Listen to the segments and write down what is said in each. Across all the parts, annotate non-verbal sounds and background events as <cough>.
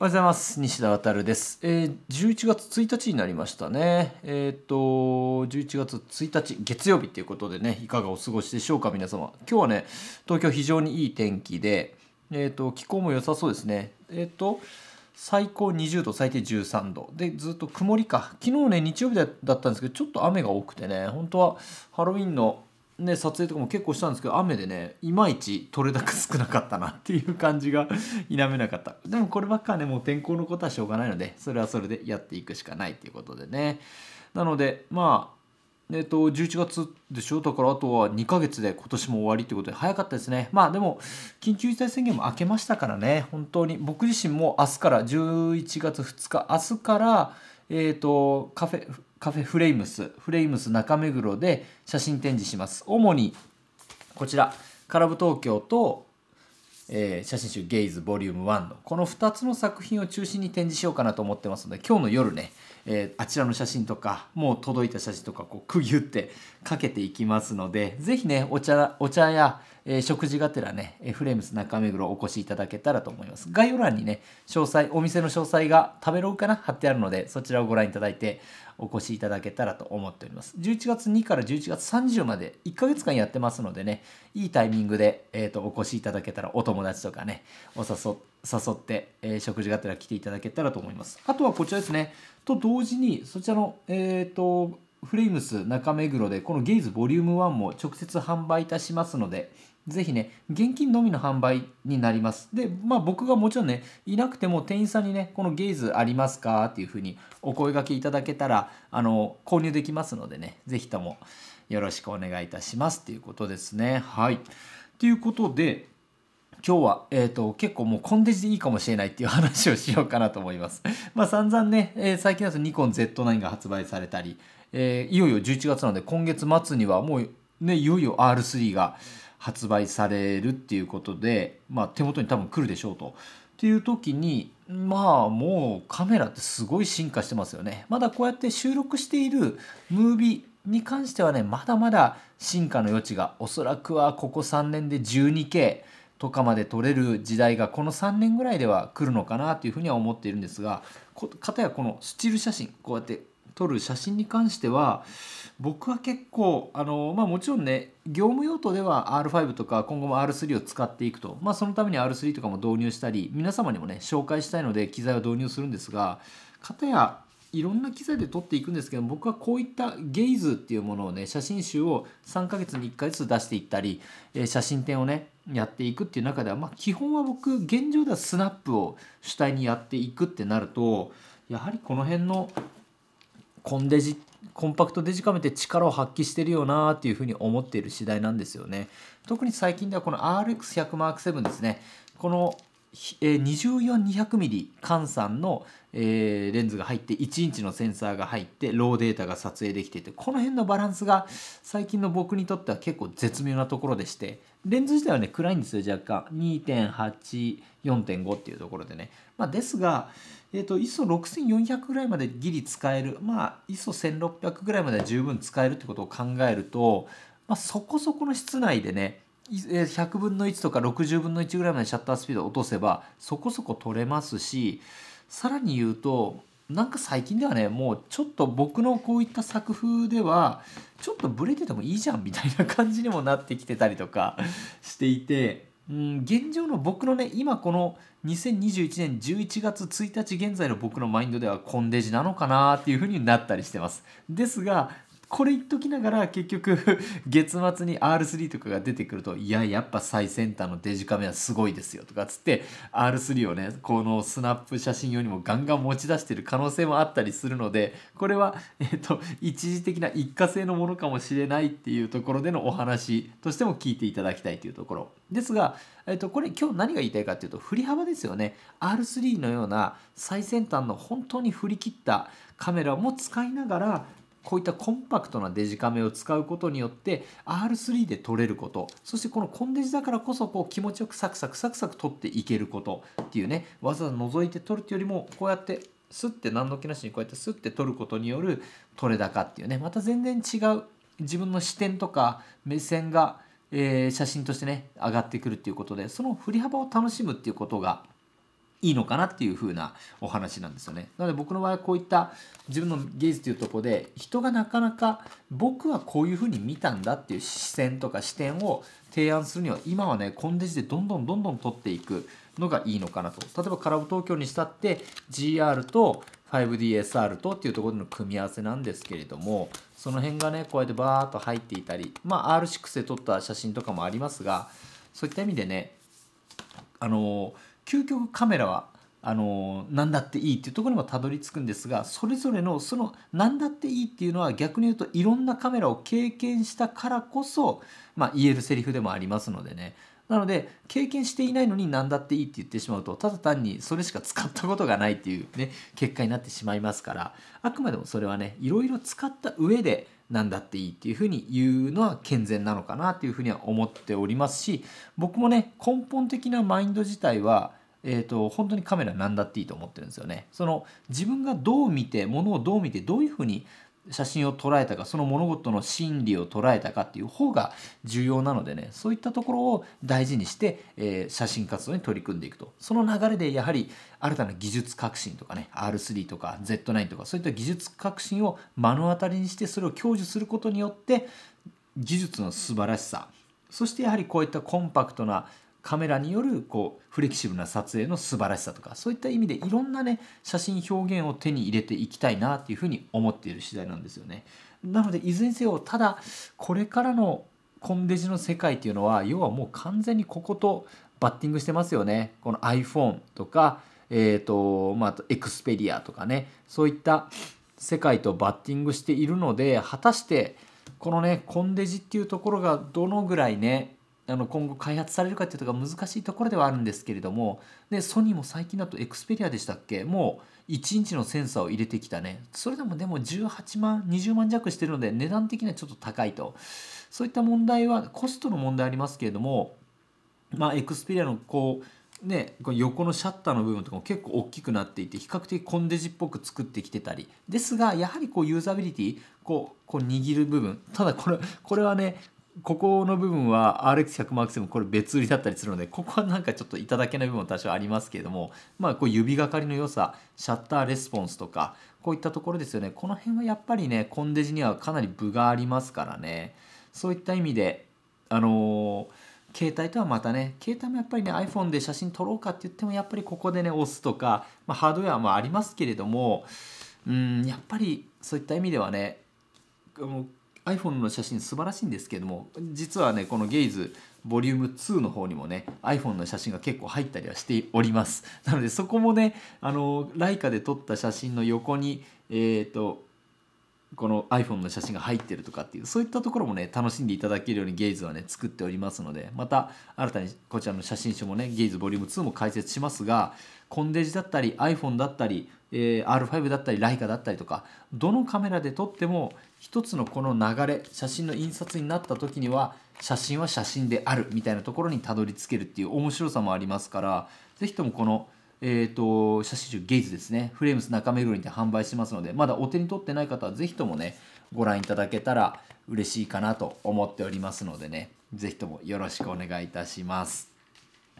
おはようございます。西田渉です。えー、11月1日になりましたね。えっ、ー、と、11月1日、月曜日ということでね、いかがお過ごしでしょうか、皆様。今日はね、東京非常にいい天気で、えっ、ー、と、気候も良さそうですね。えっ、ー、と、最高20度、最低13度。で、ずっと曇りか。昨日ね、日曜日だったんですけど、ちょっと雨が多くてね、本当はハロウィンのね、撮影とかも結構したんですけど雨でねいまいち取れ高少なかったなっていう感じが <laughs> 否めなかったでもこればっかはねもう天候のことはしょうがないのでそれはそれでやっていくしかないっていうことでねなのでまあえっ、と11月でしょだからあとは2ヶ月で今年も終わりっいうことで早かったですねまあでも緊急事態宣言も明けましたからね本当に僕自身も明日から11月2日明日からえっ、とカフェカフェフレイムス、フレイムス中目黒で写真展示します。主にこちら、カラブ東京と、えー、写真集ゲイズボリューム1のこの2つの作品を中心に展示しようかなと思ってますので、今日の夜ね、えー、あちらの写真とかもう届いた写真とかこうぎゅってかけていきますので是非ねお茶お茶や、えー、食事がてらねフレームス中目黒お越しいただけたらと思います概要欄にね詳細お店の詳細が食べログかな貼ってあるのでそちらをご覧いただいてお越しいただけたらと思っております11月2から11月30まで1ヶ月間やってますのでねいいタイミングで、えーと、とお越しいただけたらお友達とかねお誘って誘って、えー、食事がてら来ていただけたらと思います。あとはこちらですね。と同時に、そちらの、えっ、ー、と、フレイムス中目黒で、このゲイズボリューム1も直接販売いたしますので、ぜひね、現金のみの販売になります。で、まあ僕がもちろんね、いなくても店員さんにね、このゲイズありますかっていうふうにお声がけいただけたら、あの、購入できますのでね、ぜひともよろしくお願いいたしますっていうことですね。はい。ということで、今日は、えーと、結構もうコンデジでいいかもしれないっていう話をしようかなと思います。<laughs> まあ散々ね、えー、最近だとニコン Z9 が発売されたり、えー、いよいよ11月なので今月末にはもうね、いよいよ R3 が発売されるっていうことで、まあ手元に多分来るでしょうと。っていう時に、まあもうカメラってすごい進化してますよね。まだこうやって収録しているムービー、に関してはねまだまだ進化の余地がおそらくはここ3年で 12K とかまで取れる時代がこの3年ぐらいでは来るのかなというふうには思っているんですがかたやこのスチール写真こうやって撮る写真に関しては僕は結構あの、まあ、もちろんね業務用途では R5 とか今後も R3 を使っていくと、まあ、そのために R3 とかも導入したり皆様にもね紹介したいので機材を導入するんですがかたやいろんな機材で撮っていくんですけど僕はこういったゲイズっていうものをね写真集を3ヶ月に1回ずつ出していったり、えー、写真展をねやっていくっていう中では、まあ、基本は僕現状ではスナップを主体にやっていくってなるとやはりこの辺のコンデジコンパクトデジカメって力を発揮してるよなっていうふうに思っている次第なんですよね。特に最近ではこの RX100M7 ですね。このえー、24200mm 換算の、えー、レンズが入って1インチのセンサーが入ってローデータが撮影できていてこの辺のバランスが最近の僕にとっては結構絶妙なところでしてレンズ自体はね暗いんですよ若干2.84.5っていうところでね、まあ、ですが、えーと、ISO6400 ぐらいまでギリ使える、まあ、ISO1600 ぐらいまでは十分使えるってことを考えると、まあ、そこそこの室内でね100分の1とか60分の1ぐらいまでシャッタースピード落とせばそこそこ取れますしさらに言うとなんか最近ではねもうちょっと僕のこういった作風ではちょっとブレててもいいじゃんみたいな感じにもなってきてたりとか <laughs> していて、うん、現状の僕のね今この2021年11月1日現在の僕のマインドではコンデジなのかなっていうふうになったりしてます。ですがこれ言っときながら結局 <laughs> 月末に R3 とかが出てくるといややっぱ最先端のデジカメはすごいですよとかっつって R3 をねこのスナップ写真用にもガンガン持ち出してる可能性もあったりするのでこれは、えっと一時的な一過性のものかもしれないっていうところでのお話としても聞いていただきたいというところですが、えっとこれ今日何が言いたいかっていうと振り幅ですよね R3 のような最先端の本当に振り切ったカメラも使いながらこういったコンパクトなデジカメを使うことによって R3 で撮れることそしてこのコンデジだからこそこう気持ちよくサクサクサクサク撮っていけることっていうねわざわざ覗いて撮るっていうよりもこうやってスッて何の気なしにこうやってスッて撮ることによる撮れ高っていうねまた全然違う自分の視点とか目線がえー、写真としてね上がってくるっていうことでその振り幅を楽しむっていうことがいいのかなっていう風なお話なんですよね。なので僕の場合はこういった自分の芸術というとこで人がなかなか僕はこういう風に見たんだっていう視線とか視点を提案するには今はねコンデジでどんどんどんどん取っていくのがいいのかなと。例えばカラボ東京にしたって GR と 5DSR とっていうところでの組み合わせなんですけれどもその辺がねこうやってバーッと入っていたりまあ R6 で撮った写真とかもありますがそういった意味でねあのー究極カメラはあの何だっていいっていうところにもたどり着くんですがそれぞれのその何だっていいっていうのは逆に言うといろんなカメラを経験したからこそ、まあ、言えるセリフでもありますのでねなので経験していないのに何だっていいって言ってしまうとただ単にそれしか使ったことがないっていうね結果になってしまいますからあくまでもそれはねいろいろ使った上で何だっていいっていうふうに言うのは健全なのかなというふうには思っておりますし僕もね根本的なマインド自体はえーと、本当にカメラ何だっていいと思ってるんですよね。その自分がどう見てものをどう見てどういうふうに写真を捉えたかその物事の真理を捉えたかっていう方が重要なのでねそういったところを大事にして、えー、写真活動に取り組んでいくとその流れでやはり新たな技術革新とかね R3 とか Z9 とかそういった技術革新を目の当たりにしてそれを享受することによって技術の素晴らしさそしてやはりこういったコンパクトなカメラによるこうフレキシブルな撮影の素晴らしさとかそういった意味でいろんなね写真表現を手に入れていきたいなっていうふうに思っている次第なんですよね。なのでいずれにせよただこれからのコンデジの世界っていうのは要はもう完全にこことバッティングしてますよね。この iPhone とかえーとまあ、エクスペリアとかねそういった世界とバッティングしているので果たしてこのねコンデジっていうところがどのぐらいねあの今後開発されるかっていうとが難しいところではあるんですけれどもでソニーも最近だとエクスペリアでしたっけもう1インチのセンサーを入れてきたねそれでもでも18万20万弱してるので値段的にはちょっと高いとそういった問題はコストの問題ありますけれどもまあエクスペリアのこうね、こ横のシャッターの部分とかも結構大きくなっていて比較的コンデジっぽく作ってきてたりですがやはりこうユーザビリティこうこう握る部分ただこれこれはねここの部分は RX100 マークもこれ別売りだったりするのでここはなんかちょっといただけない部分も多少ありますけれどもまあこう指がかりの良さシャッターレスポンスとかこういったところですよねこの辺はやっぱりねコンデジにはかなり分がありますからねそういった意味であのー、携帯とはまたね携帯もやっぱりね iPhone で写真撮ろうかって言ってもやっぱりここでね押すとか、まあ、ハードウェアもありますけれどもうんやっぱりそういった意味ではね iPhone の写真素晴らしいんですけども実はねこのゲイズボリューム2の方にもね iPhone の写真が結構入ったりはしておりますなのでそこもねあのライカで撮った写真の横にえっ、ー、とこの iPhone の写真が入ってるとかっていうそういったところもね楽しんでいただけるようにゲイズはね作っておりますのでまた新たにこちらの写真集もねゲイズボリューム2も解説しますがコンデジだったり iPhone だったりえー、R5 だったりライカだったりとかどのカメラで撮っても一つのこの流れ写真の印刷になった時には写真は写真であるみたいなところにたどり着けるっていう面白さもありますから是非ともこの、えーと、写真集ゲイズですねフレームス中目黒にて販売しますのでまだお手に取ってない方は是非ともねご覧いただけたら嬉しいかなと思っておりますのでね是非ともよろしくお願いいたします。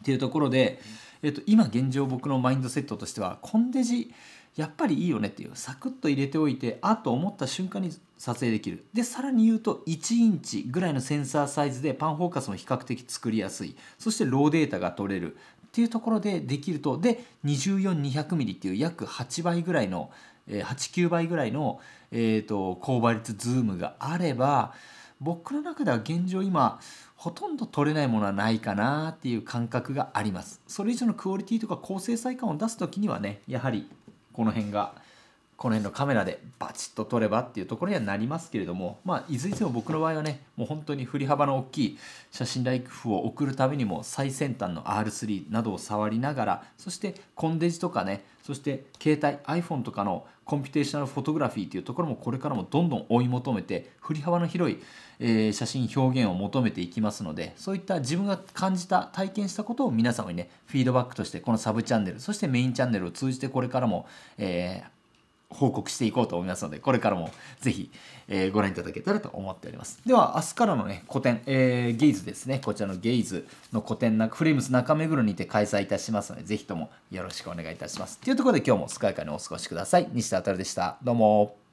っていうところで、えーと今現状僕のマインドセットとしてはコンデジやっぱりいいよねっていうサクッと入れておいてあと思った瞬間に撮影できるでさらに言うと1インチぐらいのセンサーサイズでパンフォーカスも比較的作りやすいそしてローデータが取れるっていうところでできるとで 24200mm っていう約8倍ぐらいの89倍ぐらいの、えーと、高倍率ズームがあれば僕の中では現状今ほとんど取れないものはないかなっていう感覚がありますそれ以上のクオリティとか高精細感を出す時にはねやはりこの辺がこの辺のカメラでバチッと撮ればっていうところにはなりますけれども、まあ、いずれにせよ僕の場合はね、もう本当に振り幅の大きい写真ライクフを送るためにも最先端の R3 などを触りながら、そしてコンデジとかね、そして携帯 iPhone とかのコンピュテーショナルフォトグラフィーというところもこれからもどんどん追い求めて振り幅の広い、え写真表現を求めていきますのでそういった自分が感じた体験したことを皆様にねフィードバックとしてこのサブチャンネルそしてメインチャンネルを通じてこれからも、えー、報告していこうと思いますので、これからもぜひ、えー、ご覧いただけたらと思っております。では、明日からのね、個展、えー、ゲイズですね、こちらのゲイズの個展な、フレームス中目黒にて開催いたしますので、ぜひともよろしくお願いいたします。というところで今日もスカイカーにお過ごしください。西田あたるでした。どうも。